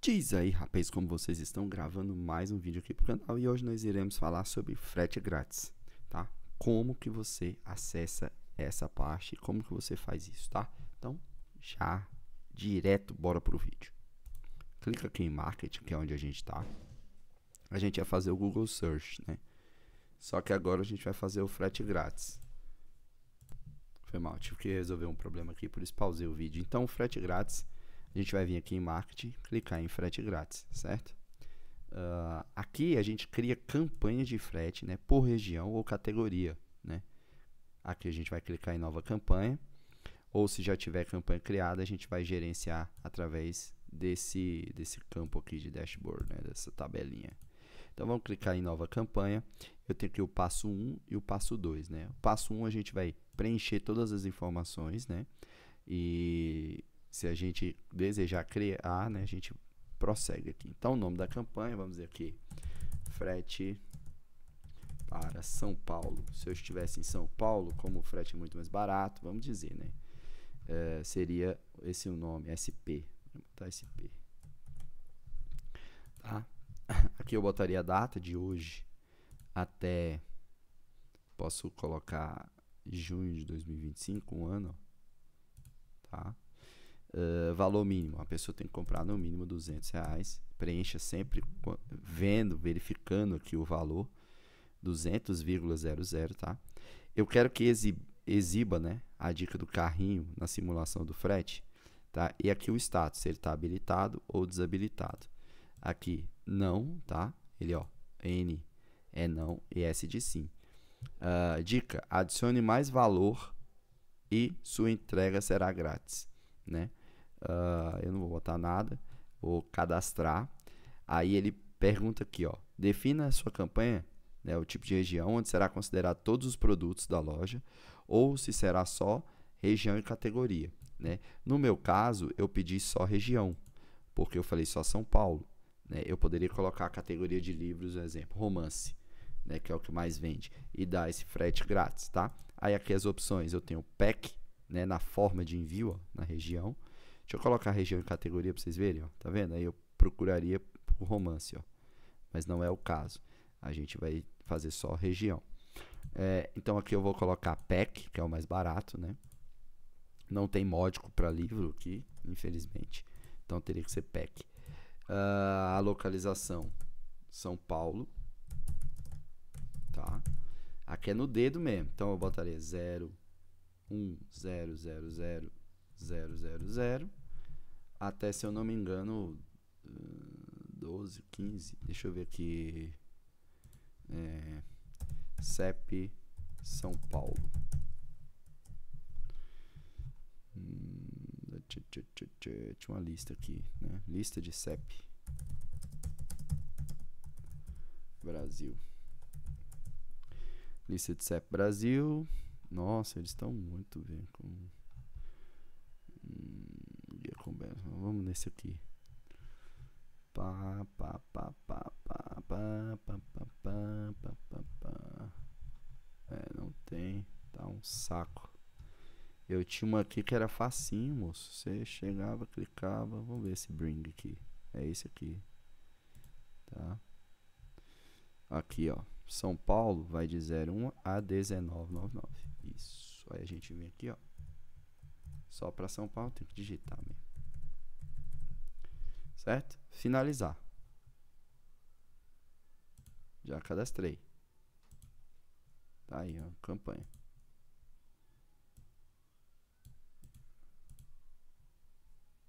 Diz aí, rapazes como vocês estão gravando mais um vídeo aqui pro canal e hoje nós iremos falar sobre frete grátis, tá? Como que você acessa essa parte, como que você faz isso, tá? Então, já direto bora pro vídeo. Clica aqui em marketing, que é onde a gente tá. A gente vai fazer o Google Search, né? Só que agora a gente vai fazer o frete grátis. Foi mal, tive que resolver um problema aqui, por isso pausei o vídeo. Então, frete grátis a gente vai vir aqui em marketing, clicar em frete grátis, certo? Uh, aqui a gente cria campanha de frete né, por região ou categoria. Né? Aqui a gente vai clicar em nova campanha. Ou se já tiver campanha criada, a gente vai gerenciar através desse, desse campo aqui de dashboard, né, dessa tabelinha. Então vamos clicar em nova campanha. Eu tenho aqui o passo 1 e o passo 2. Né? O passo 1 a gente vai preencher todas as informações né? e se a gente desejar criar, ah, né, a gente prossegue aqui. Então, o nome da campanha, vamos dizer aqui, frete para São Paulo. Se eu estivesse em São Paulo, como o frete é muito mais barato, vamos dizer, né? É, seria esse o nome, SP. Vou botar SP. Tá? Aqui eu botaria a data de hoje até. Posso colocar junho de 2025, um ano. Tá? Eh, valor mínimo. A pessoa tem que comprar no mínimo 200 reais. Preencha sempre vendo, verificando aqui o valor. 200,00, tá? Eu quero que exiba, exiba, né, a dica do carrinho na simulação do frete, tá? E aqui o status, se ele está habilitado ou desabilitado. Aqui, não, tá? Ele, ó, N é não e S de sim. Uh, dica, adicione mais valor e sua entrega será grátis, né? Uh, eu não vou botar nada. Vou cadastrar. Aí ele pergunta aqui, ó. Defina a sua campanha, né, o tipo de região onde será considerado todos os produtos da loja ou se será só região e categoria, né? No meu caso, eu pedi só região, porque eu falei só São Paulo, né? Eu poderia colocar a categoria de livros, exemplo, romance, né, que é o que mais vende e dar esse frete grátis, tá? Aí aqui as opções, eu tenho PEC, né, na forma de envio, ó, na região. Deixa eu colocar a região e categoria para vocês verem, ó. Tá vendo? Aí eu procuraria o romance, ó. Mas não é o caso. A gente vai fazer só região. É, então aqui eu vou colocar PEC, que é o mais barato, né? Não tem módico para livro aqui, infelizmente. Então teria que ser PEC. Uh, ah, a localização São Paulo. Tá? Aqui é no dedo mesmo. Então eu botaria 0, 1, 0, 0, 0, 000 até, se eu não me engano, 12, 15. Deixa eu ver aqui. É, CEP São Paulo. Hum, tinha uma lista aqui, né? Lista de CEP. Brasil. Lista de CEP Brasil. Nossa, eles estão muito bem com Vamos nesse aqui. Pá, pá, pá, pá, pá, pá, pá, pá, pá, pá, pá, pá. É, não tem. Tá um saco. Eu tinha uma aqui que era facinho, moço. Você chegava, clicava. Vamos ver esse bring aqui. É esse aqui. Tá? Aqui, ó. São Paulo vai de 01 a 19,99. Isso. Aí a gente vem aqui, ó. Só para São Paulo tem que digitar mesmo. Certo? Finalizar. Já cadastrei. Tá aí, ó, campanha.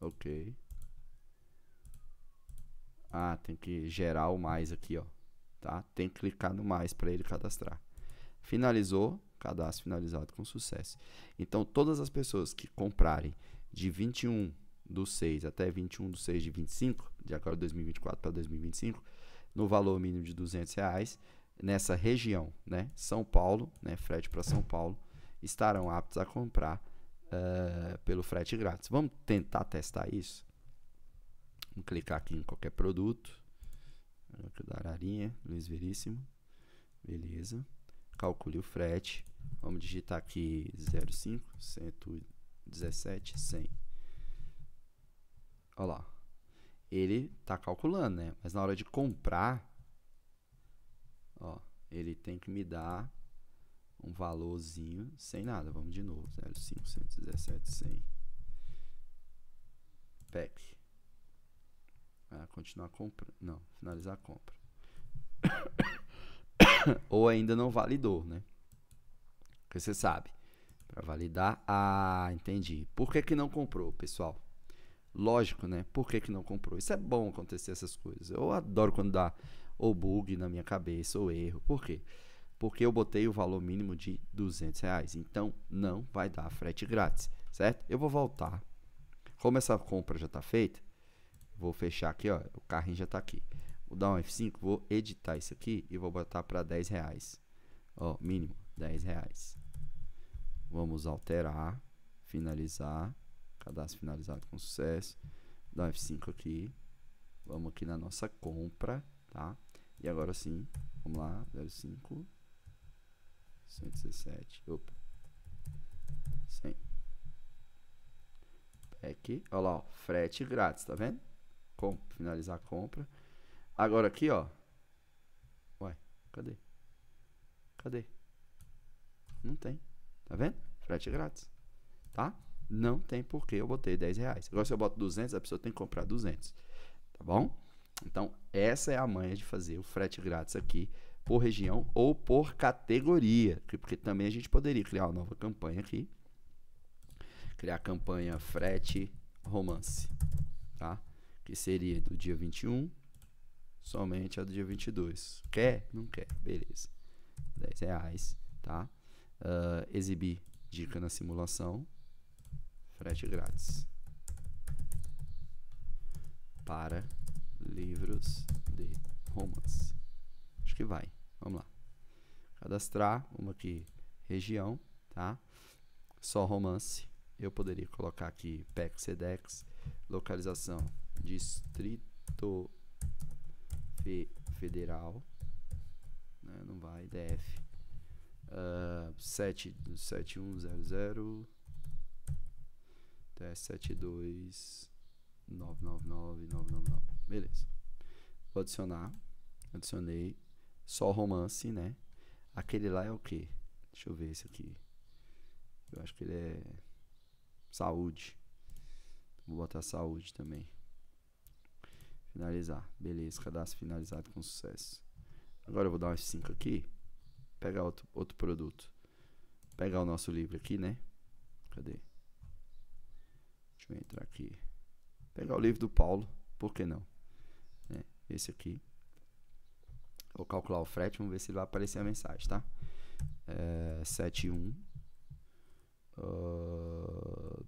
Ok. Ah, tem que gerar o mais aqui, ó. Tá? Tem que clicar no mais para ele cadastrar. Finalizou cadastro finalizado com sucesso. Então, todas as pessoas que comprarem de 21 do 6 até 21 do 6 de 25, de agora 2024 para 2025, no valor mínimo de 200 reais, nessa região, né, São Paulo, né, frete para São Paulo, estarão aptos a comprar uh, pelo frete grátis. Vamos tentar testar isso? Vamos clicar aqui em qualquer produto. Aqui da Ararinha, Luiz Veríssimo. Beleza. Calcule o frete. Vamos digitar aqui 05, 117, 100. Olha lá. Ele está calculando, né? Mas na hora de comprar, ó, ele tem que me dar um valorzinho sem nada. Vamos de novo. 05, 117, 100. PEC. Ah, continuar comprando. Não, finalizar a compra. Ou ainda não validou, né? Porque você sabe, para validar, ah, entendi. Por que, que não comprou, pessoal? Lógico, né? Por que, que não comprou? Isso é bom acontecer essas coisas. Eu adoro quando dá ou bug na minha cabeça ou erro. Por quê? Porque eu botei o valor mínimo de 200 reais. Então, não vai dar frete grátis, certo? Eu vou voltar. Como essa compra já está feita, vou fechar aqui, ó. O carrinho já está aqui. Vou dar um F5, vou editar isso aqui e vou botar para 10 reais. Ó, mínimo, 10 reais. Vamos alterar, finalizar, cadastro finalizado com sucesso. Dá F5 aqui. Vamos aqui na nossa compra, tá? E agora sim, vamos lá, 05 117, opa. 100. Back, olha lá, ó, frete grátis, tá vendo? Com, finalizar a compra. Agora aqui, ó. Ué, cadê? Cadê? Não tem. Tá vendo? Frete grátis. Tá? Não tem porquê eu botei 10 reais. Agora, se eu boto 200, a pessoa tem que comprar 200. Tá bom? Então, essa é a manha de fazer o frete grátis aqui por região ou por categoria. Porque também a gente poderia criar uma nova campanha aqui. Criar a campanha frete romance. Tá? Que seria do dia 21 somente a do dia 22. Quer? Não quer. Beleza. 10 reais, tá? Uh, exibir dica na simulação. Frete grátis. Para livros de romance. Acho que vai. Vamos lá. Cadastrar. uma aqui. Região. Tá? Só romance. Eu poderia colocar aqui PEC SEDEX. Localização. Distrito Federal. Né? Não vai. DF uh, 7, 7100 até 7299999. Beleza. Vou adicionar. Adicionei. Só romance, né? Aquele lá é o que? Deixa eu ver esse aqui. Eu acho que ele é saúde. Vou botar saúde também. Finalizar. Beleza, cadastro finalizado com sucesso. Agora eu vou dar um F5 aqui pegar outro, outro produto. Pegar o nosso livro aqui, né? Cadê? Deixa eu entrar aqui. Pegar o livro do Paulo, por que não? Né? Esse aqui. Vou calcular o frete, vamos ver se ele vai aparecer a mensagem, tá? É, 71 uh,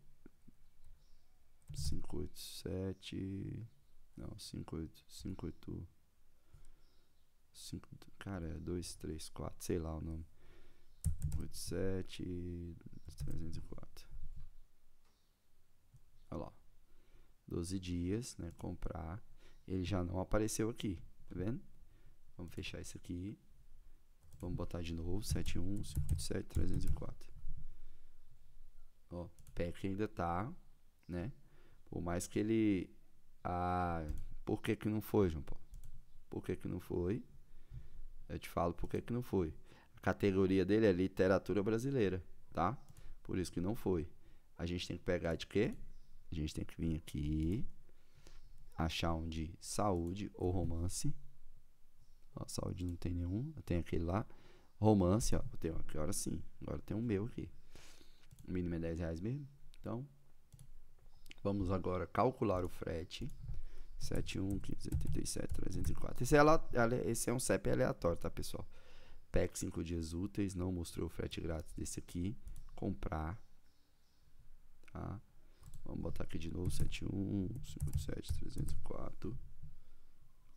587 não, 58 581 5, cara, é 2, 3, 4, sei lá o nome. 8, 7, 304. Olha lá. 12 dias, né? Comprar. Ele já não apareceu aqui, tá vendo? Vamos fechar isso aqui. Vamos botar de novo, 7, 1, 71, 7, 304. Ó, PEC ainda tá, né? Por mais que ele... Ah, por que que não foi, João Paulo? Por que que não foi? Eu te falo por que, que não foi. A categoria dele é literatura brasileira, tá? Por isso que não foi. A gente tem que pegar de quê? A gente tem que vir aqui, achar onde saúde ou romance. Ó, saúde não tem nenhum, tem aquele lá. Romance, ó, eu tenho aqui, agora sim. Agora tem um meu aqui. O mínimo é 10 reais mesmo. Então, vamos agora calcular o frete. 71 587 304. Esse é, esse é um CEP aleatório, tá, pessoal? PEC 5 dias úteis, não mostrou o frete grátis desse aqui. Comprar. Tá? Vamos botar aqui de novo 71 57 304.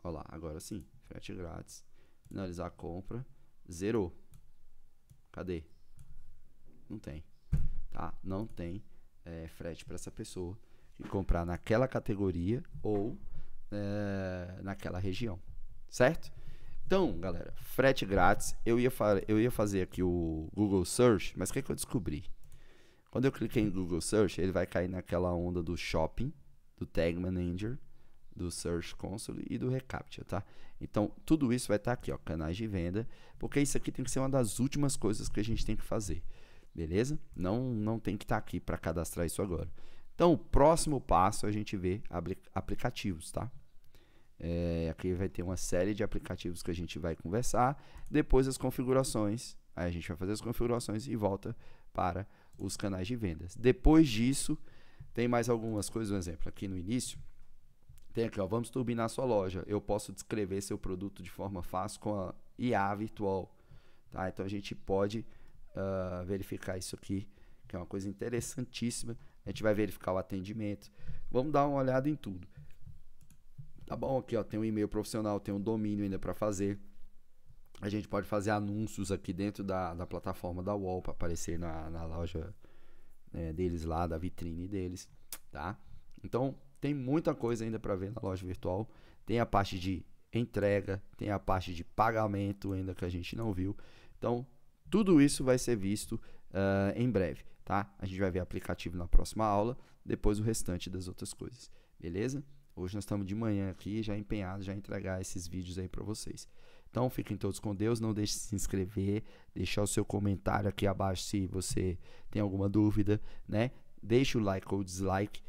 Olha lá, agora sim, frete grátis. Finalizar a compra. Zerou. Cadê? Não tem. Tá? Não tem é, frete para essa pessoa e comprar naquela categoria ou é, naquela região, certo? Então, galera, frete grátis. Eu ia, eu ia fazer aqui o Google Search, mas o que, que eu descobri? Quando eu cliquei em Google Search, ele vai cair naquela onda do shopping, do Tag Manager, do Search Console e do Recaptcha, tá? Então, tudo isso vai estar tá aqui, ó, canais de venda, porque isso aqui tem que ser uma das últimas coisas que a gente tem que fazer, beleza? Não, não tem que estar tá aqui para cadastrar isso agora. Então, o próximo passo a gente vê aplicativos, tá? É, aqui vai ter uma série de aplicativos que a gente vai conversar. Depois as configurações. Aí a gente vai fazer as configurações e volta para os canais de vendas. Depois disso, tem mais algumas coisas. Um exemplo, aqui no início, tem aqui, ó, vamos turbinar sua loja. Eu posso descrever seu produto de forma fácil com a IA virtual. Tá? Então a gente pode uh, verificar isso aqui, que é uma coisa interessantíssima a gente vai verificar o atendimento. Vamos dar uma olhada em tudo. Tá bom, aqui ó, tem um e-mail profissional, tem um domínio ainda para fazer. A gente pode fazer anúncios aqui dentro da, da plataforma da Wall para aparecer na, na loja né, deles lá, da vitrine deles, tá? Então, tem muita coisa ainda para ver na loja virtual. Tem a parte de entrega, tem a parte de pagamento ainda que a gente não viu. Então, tudo isso vai ser visto uh, em breve tá? A gente vai ver aplicativo na próxima aula, depois o restante das outras coisas, beleza? Hoje nós estamos de manhã aqui, já empenhados, já entregar esses vídeos aí para vocês. Então fiquem todos com Deus, não deixe de se inscrever, deixar o seu comentário aqui abaixo se você tem alguma dúvida, né? Deixe o like ou o dislike,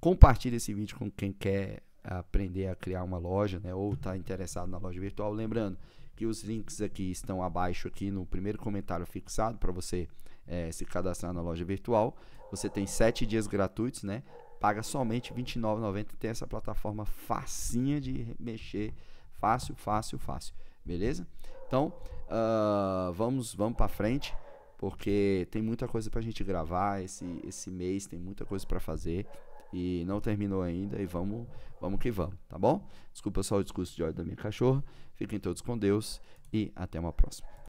compartilhe esse vídeo com quem quer aprender a criar uma loja, né? Ou está interessado na loja virtual, lembrando que os links aqui estão abaixo aqui no primeiro comentário fixado para você é, se cadastrar na loja virtual. Você tem 7 dias gratuitos, né? Paga somente R$29,90 29,90 e tem essa plataforma facinha de mexer. Fácil, fácil, fácil. Beleza? Então, uh, vamos, vamos para frente, porque tem muita coisa para a gente gravar esse, esse mês, tem muita coisa para fazer e não terminou ainda e vamos, vamos que vamos, tá bom? Desculpa só o discurso de ódio da minha cachorra. Fiquem todos com Deus e até uma próxima.